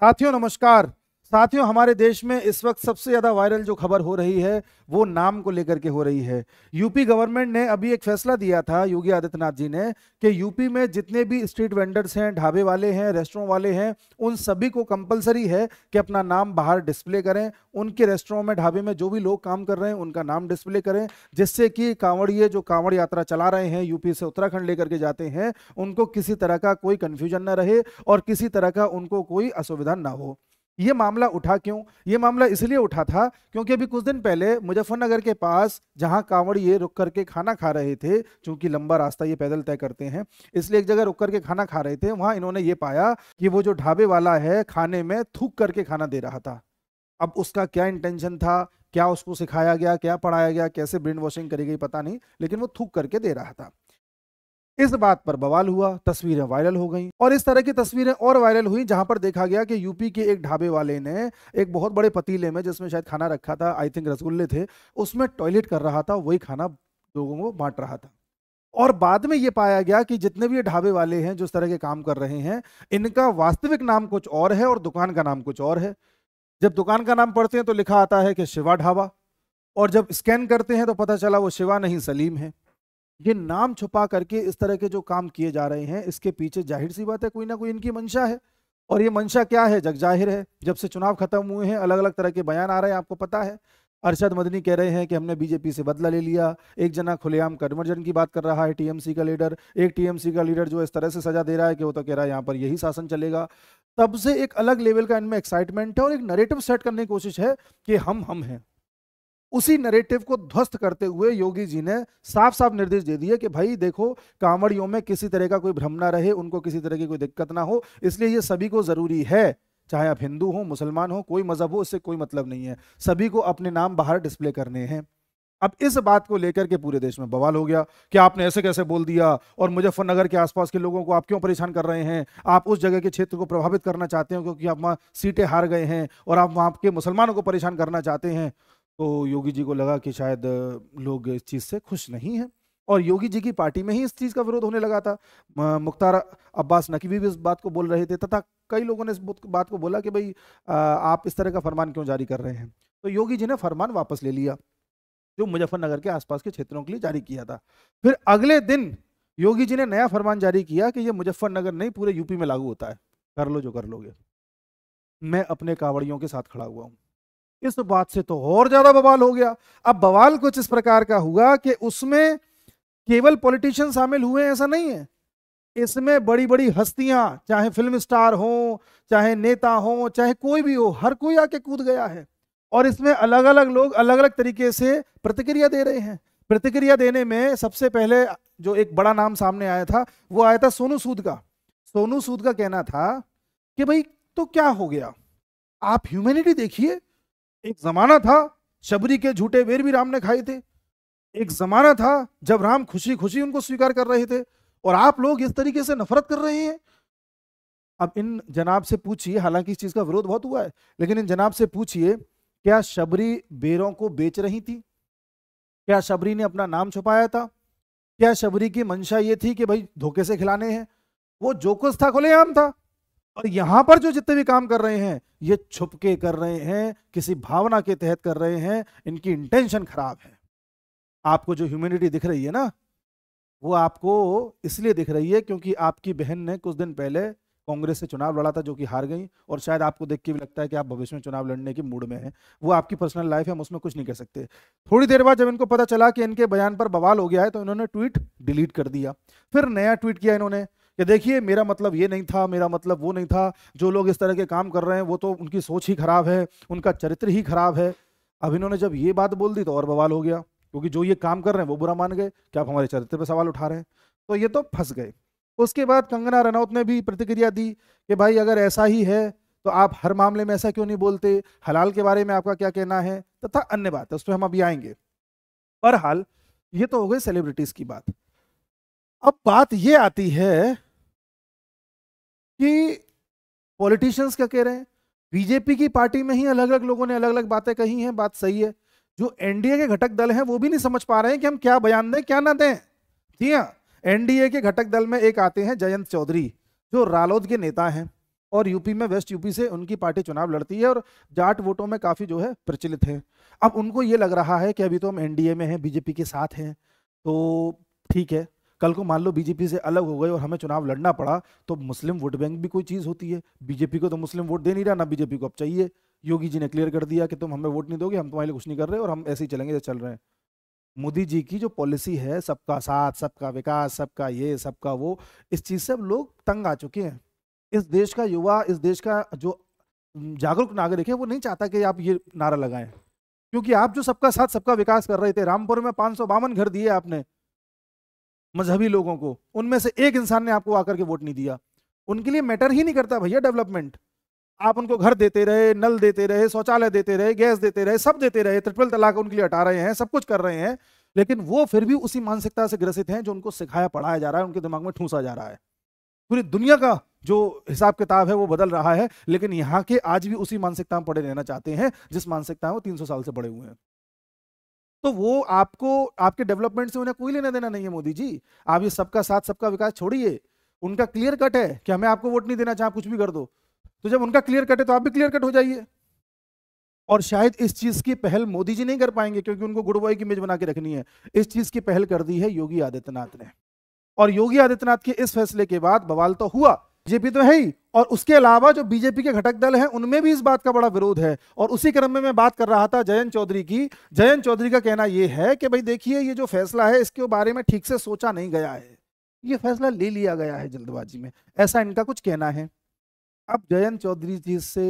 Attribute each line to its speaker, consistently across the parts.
Speaker 1: साथियों नमस्कार साथियों हमारे देश में इस वक्त सबसे ज़्यादा वायरल जो खबर हो रही है वो नाम को लेकर के हो रही है यूपी गवर्नमेंट ने अभी एक फैसला दिया था योगी आदित्यनाथ जी ने कि यूपी में जितने भी स्ट्रीट वेंडर्स हैं ढाबे वाले हैं रेस्टोरों वाले हैं उन सभी को कंपलसरी है कि अपना नाम बाहर डिस्प्ले करें उनके रेस्टोरों में ढाबे में जो भी लोग काम कर रहे हैं उनका नाम डिस्प्ले करें जिससे कि कांवड़िए जो कांवड़ यात्रा चला रहे हैं यूपी से उत्तराखंड लेकर के जाते हैं उनको किसी तरह का कोई कन्फ्यूजन ना रहे और किसी तरह का उनको कोई असुविधा ना हो ये मामला उठा क्यों ये मामला इसलिए उठा था क्योंकि अभी कुछ दिन पहले मुजफ्फरनगर के पास जहां कांवड़ ये रुक करके खाना खा रहे थे चूंकि लंबा रास्ता ये पैदल तय करते हैं इसलिए एक जगह रुक करके खाना खा रहे थे वहां इन्होंने ये पाया कि वो जो ढाबे वाला है खाने में थूक करके खाना दे रहा था अब उसका क्या इंटेंशन था क्या उसको सिखाया गया क्या पढ़ाया गया कैसे ब्रेन वॉशिंग करी गई पता नहीं लेकिन वो थूक करके दे रहा था इस बात पर बवाल हुआ तस्वीरें वायरल हो गईं और इस तरह की तस्वीरें और वायरल हुई जहां पर देखा गया कि यूपी के एक ढाबे वाले ने एक बहुत बड़े पतीले में जिसमें शायद खाना रखा था आई थिंक रसगुल्ले थे उसमें टॉयलेट कर रहा था वही खाना लोगों को बांट रहा था और बाद में ये पाया गया कि जितने भी ढाबे वाले हैं जो इस तरह के काम कर रहे हैं इनका वास्तविक नाम कुछ और है और दुकान का नाम कुछ और है जब दुकान का नाम पढ़ते हैं तो लिखा आता है कि शिवा ढाबा और जब स्कैन करते हैं तो पता चला वो शिवा नहीं सलीम है ये नाम छुपा करके इस तरह के जो काम किए जा रहे हैं इसके पीछे जाहिर सी बात है कोई ना कोई इनकी मंशा है और ये मंशा क्या है जग जाहिर है जब से चुनाव खत्म हुए हैं अलग अलग तरह के बयान आ रहे हैं आपको पता है अरशद मदनी कह रहे हैं कि हमने बीजेपी से बदला ले लिया एक जना खुलेआम कन्वर्जन की बात कर रहा है टीएमसी का लीडर एक टीएमसी का लीडर जो इस तरह से सजा दे रहा है कि वो तो कह रहा है यहाँ पर यही शासन चलेगा तब से एक अलग लेवल का इनमें एक्साइटमेंट है और एक नरेटिव सेट करने की कोशिश है कि हम हम हैं उसी नरेटिव को ध्वस्त करते हुए योगी जी ने साफ साफ निर्देश दे दिए कि भाई देखो कांवड़ियों में किसी तरह का कोई भ्रम ना रहे उनको किसी तरह की कोई दिक्कत ना हो इसलिए ये सभी को ज़रूरी है चाहे आप हिंदू हो मुसलमान हो कोई मजहब हो इससे कोई मतलब नहीं है सभी को अपने नाम बाहर डिस्प्ले करने हैं अब इस बात को लेकर के पूरे देश में बवाल हो गया कि आपने ऐसे कैसे बोल दिया और मुजफ्फरनगर के आसपास के लोगों को आप क्यों परेशान कर रहे हैं आप उस जगह के क्षेत्र को प्रभावित करना चाहते हो क्योंकि आप वहाँ सीटें हार गए हैं और आप वहाँ के मुसलमानों को परेशान करना चाहते हैं तो योगी जी को लगा कि शायद लोग इस चीज़ से खुश नहीं हैं और योगी जी की पार्टी में ही इस चीज़ का विरोध होने लगा था मुख्तार अब्बास नकवी भी इस बात को बोल रहे थे तथा कई लोगों ने इस बात को बोला कि भाई आप इस तरह का फरमान क्यों जारी कर रहे हैं तो योगी जी ने फरमान वापस ले लिया जो मुजफ्फरनगर के आसपास के क्षेत्रों के लिए जारी किया था फिर अगले दिन योगी जी ने नया फरमान जारी किया कि यह मुजफ्फरनगर नहीं पूरे यूपी में लागू होता है कर लो जो कर लोगे मैं अपने कावड़ियों के साथ खड़ा हुआ हूँ इस बात से तो और ज्यादा बवाल हो गया अब बवाल कुछ इस प्रकार का हुआ कि उसमें केवल पॉलिटिशियन शामिल हुए ऐसा नहीं है इसमें बड़ी बड़ी हस्तियां चाहे फिल्म स्टार हो चाहे नेता हो चाहे कोई भी हो हर कोई आके कूद गया है और इसमें अलग अलग लोग अलग अलग तरीके से प्रतिक्रिया दे रहे हैं प्रतिक्रिया देने में सबसे पहले जो एक बड़ा नाम सामने आया था वो आया था सोनू सूद का सोनू सूद का कहना था कि भाई तो क्या हो गया आप ह्यूमैनिटी देखिए एक जमाना था शबरी के झूठे बेर भी राम ने खाए थे एक जमाना था जब राम खुशी खुशी उनको स्वीकार कर रहे थे और आप लोग इस तरीके से नफरत कर रहे हैं अब इन जनाब से पूछिए हालांकि इस चीज का विरोध बहुत हुआ है लेकिन इन जनाब से पूछिए क्या शबरी बेरों को बेच रही थी क्या शबरी ने अपना नाम छुपाया था क्या शबरी की मंशा ये थी कि भाई धोखे से खिलाने हैं वो जो कुछ था खुलेआम था और यहां पर जो जितने भी काम कर रहे हैं ये छुप के कर रहे हैं किसी भावना के तहत कर रहे हैं इनकी इंटेंशन खराब है आपको जो ह्यूमिनिटी दिख रही है ना वो आपको इसलिए दिख रही है क्योंकि आपकी बहन ने कुछ दिन पहले कांग्रेस से चुनाव लड़ा था जो कि हार गई और शायद आपको देख के भी लगता है कि आप भविष्य में चुनाव लड़ने के मूड में हैं वो आपकी पर्सनल लाइफ है हम उसमें कुछ नहीं कर सकते थोड़ी देर बाद जब इनको पता चला कि इनके बयान पर बवाल हो गया है तो इन्होंने ट्वीट डिलीट कर दिया फिर नया ट्वीट किया इन्होंने कि देखिए मेरा मतलब ये नहीं था मेरा मतलब वो नहीं था जो लोग इस तरह के काम कर रहे हैं वो तो उनकी सोच ही खराब है उनका चरित्र ही खराब है अब इन्होंने जब ये बात बोल दी तो और बवाल हो गया क्योंकि जो ये काम कर रहे हैं वो बुरा मान गए क्या आप हमारे चरित्र पर सवाल उठा रहे हैं तो ये तो फंस गए उसके बाद कंगना रनौत ने भी प्रतिक्रिया दी कि भाई अगर ऐसा ही है तो आप हर मामले में ऐसा क्यों नहीं बोलते हलाल के बारे में आपका क्या कहना है तथा अन्य बात है उस पर हम अभी आएंगे बहरहाल ये तो हो गई सेलिब्रिटीज की बात अब बात ये आती है कि पॉलिटिशियंस क्या कह रहे हैं बीजेपी की पार्टी में ही अलग अलग लोगों ने अलग अलग बातें कही हैं बात सही है जो एनडीए के घटक दल हैं वो भी नहीं समझ पा रहे हैं कि हम क्या बयान दें क्या ना दें ठीक है हाँ, एनडीए के घटक दल में एक आते हैं जयंत चौधरी जो रालोद के नेता हैं और यूपी में वेस्ट यूपी से उनकी पार्टी चुनाव लड़ती है और जाट वोटों में काफ़ी जो है प्रचलित है अब उनको ये लग रहा है कि अभी तो हम एनडीए में हैं बीजेपी के साथ हैं तो ठीक है कल को मान लो बीजेपी से अलग हो गए और हमें चुनाव लड़ना पड़ा तो मुस्लिम वोट बैंक भी कोई चीज़ होती है बीजेपी को तो मुस्लिम वोट दे नहीं रहा ना बीजेपी को अब चाहिए योगी जी ने क्लियर कर दिया कि तुम हमें वोट नहीं दोगे हम तुम्हारे लिए कुछ नहीं कर रहे और हम ऐसे ही चलेंगे जैसे चल रहे हैं मोदी जी की जो पॉलिसी है सबका साथ सबका विकास सबका ये सबका वो इस चीज़ से अब लोग तंग आ चुके हैं इस देश का युवा इस देश का जो जागरूक नागरिक है वो नहीं चाहता कि आप ये नारा लगाएं क्योंकि आप जो सबका साथ सबका विकास कर रहे थे रामपुर में पाँच सौ बावन घर दिए आपने मजहबी लोगों को उनमें से एक इंसान ने आपको आकर के वोट नहीं दिया उनके लिए मैटर ही नहीं करता भैया डेवलपमेंट आप उनको घर देते रहे नल देते रहे शौचालय देते रहे गैस देते रहे सब देते रहे ट्रिपल तलाक उनके लिए हटा रहे हैं सब कुछ कर रहे हैं लेकिन वो फिर भी उसी मानसिकता से ग्रसित हैं जो उनको सिखाया पढ़ाया जा रहा है उनके दिमाग में ठूसा जा रहा है पूरी दुनिया का जो हिसाब किताब है वो बदल रहा है लेकिन यहाँ के आज भी उसी मानसिकता में पढ़े रहना चाहते हैं जिस मानसिकता में वो तीन साल से पड़े हुए हैं तो वो आपको आपके डेवलपमेंट से उन्हें कोई लेना देना नहीं है मोदी जी आप ये सबका साथ सबका विकास छोड़िए उनका क्लियर कट है कि हमें आपको वोट नहीं देना चाहे कुछ भी कर दो तो जब उनका क्लियर कट है तो आप भी क्लियर कट हो जाइए और शायद इस चीज की पहल मोदी जी नहीं कर पाएंगे क्योंकि उनको गुड़बाई की इमेज बना के रखनी है इस चीज की पहल कर दी है योगी आदित्यनाथ ने और योगी आदित्यनाथ के इस फैसले के बाद बवाल तो हुआ बीजेपी तो है ही और उसके अलावा जो बीजेपी के घटक दल हैं उनमें भी इस बात का बड़ा विरोध है और उसी क्रम में मैं बात कर रहा था जयंत चौधरी की जयंत चौधरी का कहना यह है कि भाई देखिए ये जो फैसला है इसके बारे में ठीक से सोचा नहीं गया है ये फैसला ले लिया गया है जल्दबाजी में ऐसा इनका कुछ कहना है अब जयंत चौधरी जी से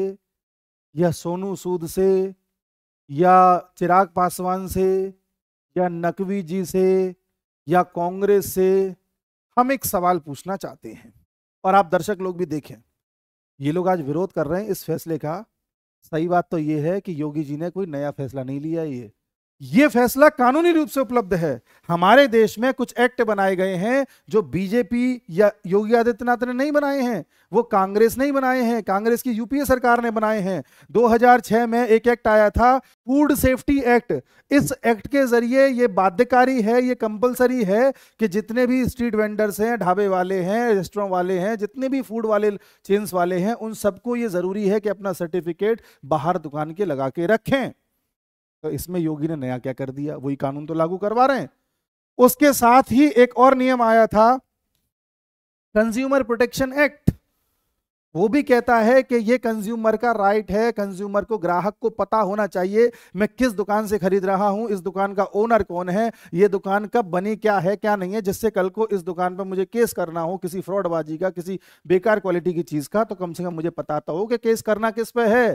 Speaker 1: या सोनू सूद से या चिराग पासवान से या नकवी जी से या कांग्रेस से हम एक सवाल पूछना चाहते हैं और आप दर्शक लोग भी देखें ये लोग आज विरोध कर रहे हैं इस फैसले का सही बात तो ये है कि योगी जी ने कोई नया फैसला नहीं लिया ये ये फैसला कानूनी रूप से उपलब्ध है हमारे देश में कुछ एक्ट बनाए गए हैं जो बीजेपी या योगी आदित्यनाथ ने नहीं बनाए हैं वो कांग्रेस नहीं बनाए हैं कांग्रेस की यूपीए सरकार ने बनाए हैं 2006 में एक एक्ट आया था फूड सेफ्टी एक्ट इस एक्ट के जरिए ये बाध्यकारी है ये कंपलसरी है कि जितने भी स्ट्रीट वेंडर्स हैं ढाबे वाले हैं रेस्टोरेंट वाले हैं जितने भी फूड वाले चेन्स वाले हैं उन सबको ये ज़रूरी है कि अपना सर्टिफिकेट बाहर दुकान के लगा के रखें तो इसमें योगी ने नया क्या कर दिया वही कानून तो लागू करवा रहे हैं उसके साथ ही एक और नियम आया था कंज्यूमर प्रोटेक्शन एक्ट वो भी कहता है कि ये कंज्यूमर का राइट है कंज्यूमर को ग्राहक को पता होना चाहिए मैं किस दुकान से खरीद रहा हूं इस दुकान का ओनर कौन है ये दुकान कब बनी क्या है क्या नहीं है जिससे कल को इस दुकान पर मुझे केस करना हो किसी फ्रॉडबाजी का किसी बेकार क्वालिटी की चीज़ का तो कम से कम मुझे पता तो हो कि केस करना किस पे है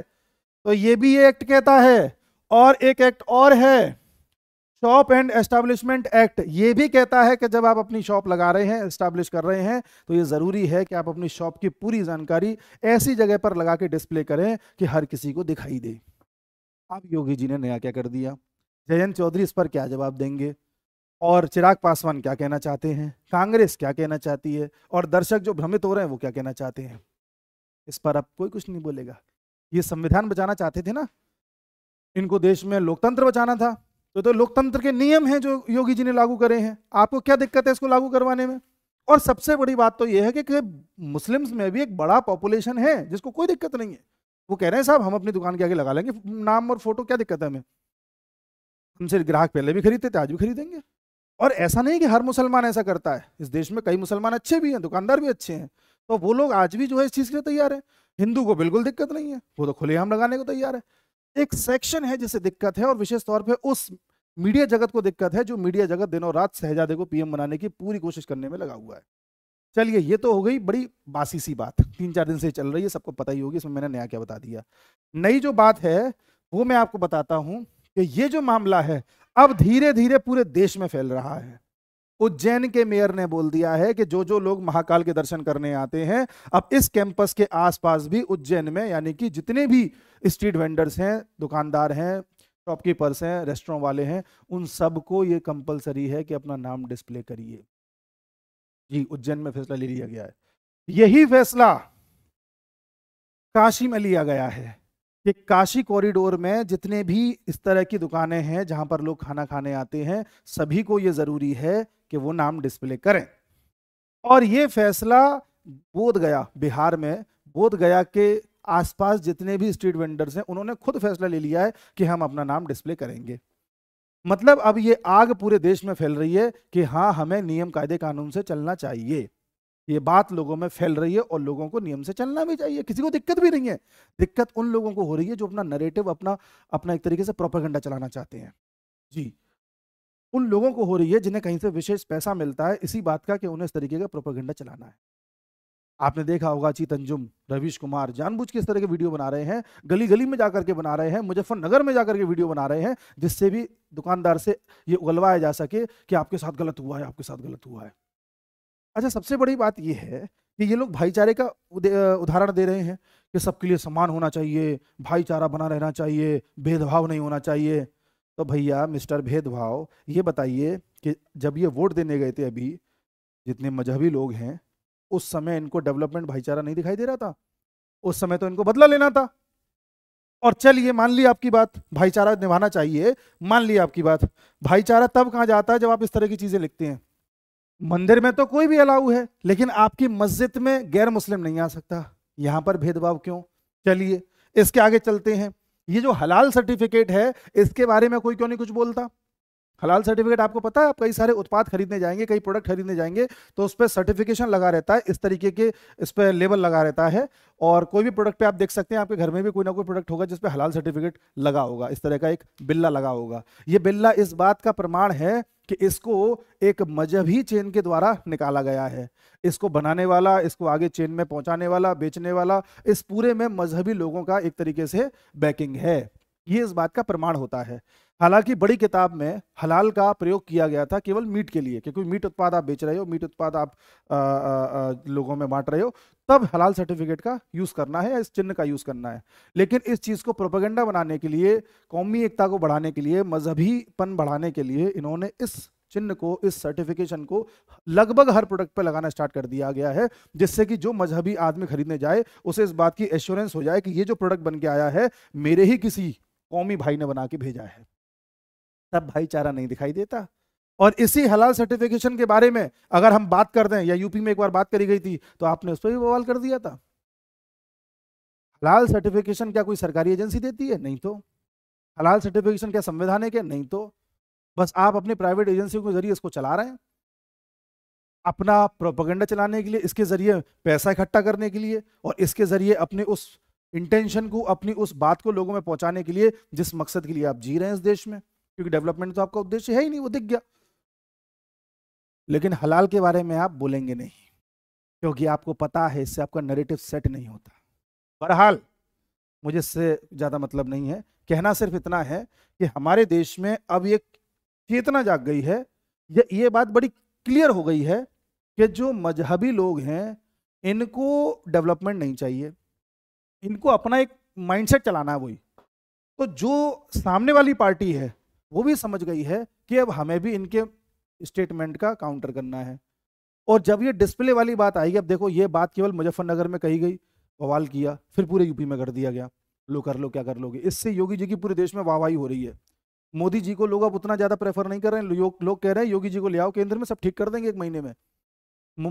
Speaker 1: तो ये भी ये एक्ट कहता है और एक एक्ट और है शॉप एंड एस्टैब्लिशमेंट एक्ट ये भी कहता है कि जब आप अपनी शॉप लगा रहे हैं एस्टैब्लिश कर रहे हैं तो ये ज़रूरी है कि आप अपनी शॉप की पूरी जानकारी ऐसी जगह पर लगा के डिस्प्ले करें कि हर किसी को दिखाई दे अब योगी जी ने नया क्या कर दिया जयंत चौधरी इस पर क्या जवाब देंगे और चिराग पासवान क्या कहना चाहते हैं कांग्रेस क्या कहना चाहती है और दर्शक जो भ्रमित हो रहे हैं वो क्या कहना चाहते हैं इस पर अब कोई कुछ नहीं बोलेगा ये संविधान बचाना चाहते थे ना इनको देश में लोकतंत्र बचाना था तो तो लोकतंत्र के नियम हैं जो योगी जी ने लागू करे हैं आपको क्या दिक्कत है इसको लागू करवाने में और सबसे बड़ी बात तो यह है कि, कि मुस्लिम्स में भी एक बड़ा पॉपुलेशन है जिसको कोई दिक्कत नहीं है वो कह रहे हैं साहब हम अपनी दुकान के आगे लगा लेंगे नाम और फोटो क्या दिक्कत है हमें हमसे ग्राहक पहले भी खरीदते थे आज भी खरीदेंगे और ऐसा नहीं कि हर मुसलमान ऐसा करता है इस देश में कई मुसलमान अच्छे भी हैं दुकानदार भी अच्छे हैं तो वो लोग आज भी जो है इस चीज़ के लिए तैयार है हिंदू को बिल्कुल दिक्कत नहीं है वो तो खुलेआम लगाने को तैयार है एक सेक्शन है जिसे दिक्कत है और विशेष तौर पर उस मीडिया जगत को दिक्कत है जो मीडिया जगत दिनों रात सहजादे को पीएम बनाने की पूरी कोशिश करने में लगा हुआ है चलिए ये तो हो गई बड़ी बासी सी बात तीन चार दिन से चल रही है सबको पता ही होगी इसमें मैंने नया क्या बता दिया नई जो बात है वो मैं आपको बताता हूं कि ये जो मामला है अब धीरे धीरे पूरे देश में फैल रहा है उज्जैन के मेयर ने बोल दिया है कि जो जो लोग महाकाल के दर्शन करने आते हैं अब इस कैंपस के आसपास भी उज्जैन में यानी कि जितने भी स्ट्रीट वेंडर्स हैं दुकानदार हैं शॉपकीपर्स हैं रेस्टोरेंट वाले हैं उन सबको ये कंपलसरी है कि अपना नाम डिस्प्ले करिए जी उज्जैन में फैसला ले लिया गया है यही फैसला काशी में लिया गया है कि काशी कॉरिडोर में जितने भी इस तरह की दुकानें हैं जहां पर लोग खाना खाने आते हैं सभी को ये ज़रूरी है कि वो नाम डिस्प्ले करें और ये फैसला बोध गया बिहार में बोध गया के आसपास जितने भी स्ट्रीट वेंडर्स हैं उन्होंने खुद फैसला ले लिया है कि हम अपना नाम डिस्प्ले करेंगे मतलब अब ये आग पूरे देश में फैल रही है कि हाँ हमें नियम कायदे कानून से चलना चाहिए ये बात लोगों में फैल रही है और लोगों को नियम से चलना भी चाहिए किसी को दिक्कत भी नहीं है दिक्कत उन लोगों को हो रही है जो अपना नरेटिव अपना अपना एक तरीके से प्रोपागेंडा चलाना चाहते हैं जी उन लोगों को हो रही है जिन्हें कहीं से विशेष पैसा मिलता है इसी बात का कि उन्हें इस तरीके का प्रोपोगंडा चलाना है आपने देखा होगा चीत तंजुम रवीश कुमार जानबूझ के इस तरह के वीडियो बना रहे हैं गली गली में जाकर के बना रहे हैं मुजफ्फरनगर में जाकर के वीडियो बना रहे हैं जिससे भी दुकानदार से ये उगलवाया जा सके कि आपके साथ गलत हुआ है आपके साथ गलत हुआ है अच्छा सबसे बड़ी बात यह है कि ये लोग भाईचारे का उदाहरण दे रहे हैं कि सबके लिए समान होना चाहिए भाईचारा बना रहना चाहिए भेदभाव नहीं होना चाहिए तो भैया मिस्टर भेदभाव ये बताइए कि जब ये वोट देने गए थे अभी जितने मजहबी लोग हैं उस समय इनको डेवलपमेंट भाईचारा नहीं दिखाई दे रहा था उस समय तो इनको बदला लेना था और चलिए मान ली आपकी बात भाईचारा निभाना चाहिए मान ली आपकी बात भाईचारा तब कहाँ जाता है जब आप इस तरह की चीज़ें लिखते हैं मंदिर में तो कोई भी अलाउ है लेकिन आपकी मस्जिद में गैर मुस्लिम नहीं आ सकता यहां पर भेदभाव क्यों चलिए इसके आगे चलते हैं ये जो हलाल सर्टिफिकेट है इसके बारे में कोई क्यों नहीं कुछ बोलता हलाल सर्टिफिकेट आपको पता है आप कई सारे उत्पाद खरीदने जाएंगे कई प्रोडक्ट खरीदने जाएंगे तो उस पर सर्टिफिकेशन लगा रहता है इस तरीके के इस पर लेबल लगा रहता है और कोई भी प्रोडक्ट पे आप देख सकते हैं आपके घर में भी कोई ना कोई प्रोडक्ट होगा जिसपे हलाल सर्टिफिकेट लगा होगा इस तरह का एक बिल्ला लगा होगा ये बिल्ला इस बात का प्रमाण है कि इसको एक मजहबी चेन के द्वारा निकाला गया है इसको बनाने वाला इसको आगे चेन में पहुंचाने वाला बेचने वाला इस पूरे में मजहबी लोगों का एक तरीके से बैकिंग है ये इस बात का प्रमाण होता है हालांकि बड़ी किताब में हलाल का प्रयोग किया गया था केवल मीट के लिए क्योंकि मीट उत्पाद आप बेच रहे हो मीट उत्पाद आप आ, आ, आ, लोगों में बांट रहे हो तब हलाल सर्टिफिकेट का यूज़ करना है या इस चिन्ह का यूज़ करना है लेकिन इस चीज़ को प्रोपेगेंडा बनाने के लिए कौमी एकता को बढ़ाने के लिए मजहबीपन बढ़ाने के लिए इन्होंने इस चिन्ह को इस सर्टिफिकेशन को लगभग हर प्रोडक्ट पर लगाना स्टार्ट कर दिया गया है जिससे कि जो मजहबी आदमी खरीदने जाए उसे इस बात की एश्योरेंस हो जाए कि ये जो प्रोडक्ट बन के आया है मेरे ही किसी कौमी भाई ने बना के भेजा है तब भाईचारा नहीं दिखाई देता और इसी हलाल सर्टिफिकेशन के बारे में अगर हम बात कर दें या यूपी में एक बार बात करी गई थी तो आपने उस पर भी बवाल कर दिया था हलाल सर्टिफिकेशन क्या कोई सरकारी एजेंसी देती है नहीं तो हलाल सर्टिफिकेशन क्या संविधान है क्या नहीं तो बस आप अपने प्राइवेट एजेंसियों के जरिए इसको चला रहे हैं अपना प्रोपोगंडा चलाने के लिए इसके जरिए पैसा इकट्ठा करने के लिए और इसके जरिए अपने उस इंटेंशन को अपनी उस बात को लोगों में पहुंचाने के लिए जिस मकसद के लिए आप जी रहे हैं इस देश में क्योंकि डेवलपमेंट तो आपका उद्देश्य है ही नहीं वो दिख गया लेकिन हलाल के बारे में आप बोलेंगे नहीं क्योंकि आपको पता है इससे आपका नरेटिव सेट नहीं होता बहरहाल मुझे इससे ज़्यादा मतलब नहीं है कहना सिर्फ इतना है कि हमारे देश में अब ये चेतना जाग गई है ये ये बात बड़ी क्लियर हो गई है कि जो मजहबी लोग हैं इनको डेवलपमेंट नहीं चाहिए इनको अपना एक माइंडसेट चलाना है वही तो जो सामने वाली पार्टी है वो भी समझ गई है कि अब हमें भी इनके स्टेटमेंट का काउंटर करना है और जब ये डिस्प्ले वाली बात आएगी अब देखो ये बात केवल मुजफ्फरनगर में कही गई बवाल किया फिर पूरे यूपी में कर दिया गया लो कर लो क्या कर लोगे इससे योगी जी की पूरे देश में वाहवाही हो रही है मोदी जी को लोग अब उतना ज़्यादा प्रेफर नहीं कर रहे हैं लोग लोग कह रहे हैं योगी जी को ले आओ केंद्र में सब ठीक कर देंगे एक महीने में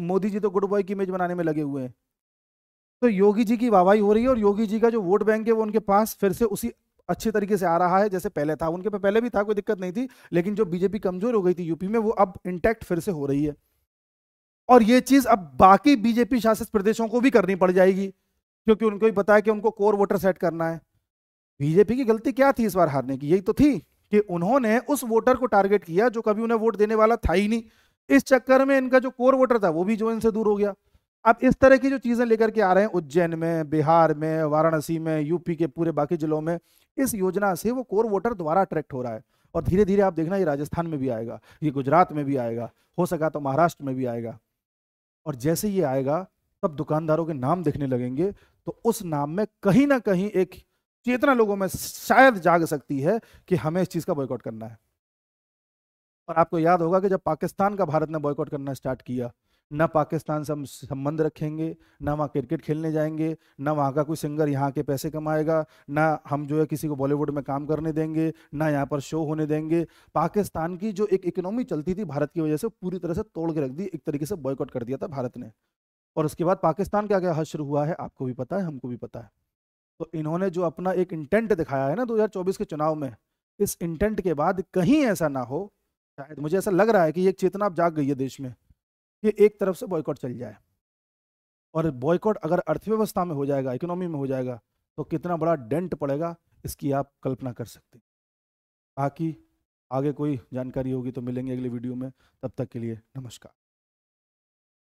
Speaker 1: मोदी जी तो गुड बॉय की इमेज बनाने में लगे हुए हैं तो योगी जी की वाहवाही हो रही है और योगी जी का जो वोट बैंक है वो उनके पास फिर से उसी अच्छे तरीके से आ रहा है जैसे पहले था उनके पे पहले भी था कोई दिक्कत नहीं थी लेकिन जो बीजेपी कमजोर हो गई थी यूपी में वो अब इंटैक्ट फिर से हो रही है और ये चीज अब बाकी बीजेपी शासित प्रदेशों को भी करनी पड़ जाएगी क्योंकि उनको भी पता है कि उनको कोर वोटर सेट करना है बीजेपी की गलती क्या थी इस बार हारने की यही तो थी कि उन्होंने उस वोटर को टारगेट किया जो कभी उन्हें वोट देने वाला था ही नहीं इस चक्कर में इनका जो कोर वोटर था वो भी जो इनसे दूर हो गया अब इस तरह की जो चीज़ें लेकर के आ रहे हैं उज्जैन में बिहार में वाराणसी में यूपी के पूरे बाकी जिलों में इस योजना से वो कोर वोटर द्वारा अट्रैक्ट हो रहा है और धीरे धीरे आप देखना ये राजस्थान में भी आएगा ये गुजरात में भी आएगा हो सका तो महाराष्ट्र में भी आएगा और जैसे ये आएगा तब दुकानदारों के नाम देखने लगेंगे तो उस नाम में कहीं ना कहीं एक चेतना लोगों में शायद जाग सकती है कि हमें इस चीज़ का बॉयकॉट करना है और आपको याद होगा कि जब पाकिस्तान का भारत ने बॉयकॉट करना स्टार्ट किया ना पाकिस्तान से हम संबंध रखेंगे ना वहाँ क्रिकेट खेलने जाएंगे ना वहाँ का कोई सिंगर यहाँ के पैसे कमाएगा ना हम जो है किसी को बॉलीवुड में काम करने देंगे ना यहाँ पर शो होने देंगे पाकिस्तान की जो एक इकोनॉमी चलती थी भारत की वजह से पूरी तरह से तोड़ के रख दी एक तरीके से बॉयकॉट कर दिया था भारत ने और उसके बाद पाकिस्तान का क्या हश्र हुआ है आपको भी पता है हमको भी पता है तो इन्होंने जो अपना एक इंटेंट दिखाया है ना दो के चुनाव में इस इंटेंट के बाद कहीं ऐसा ना हो शायद मुझे ऐसा लग रहा है कि एक चेतना अब जाग गई है देश में कि एक तरफ से बॉयकॉट चल जाए और बॉयकॉट अगर अर्थव्यवस्था में हो जाएगा इकोनॉमी में हो जाएगा तो कितना बड़ा डेंट पड़ेगा इसकी आप कल्पना कर सकते बाकी आगे कोई जानकारी होगी तो मिलेंगे अगले वीडियो में तब तक के लिए नमस्कार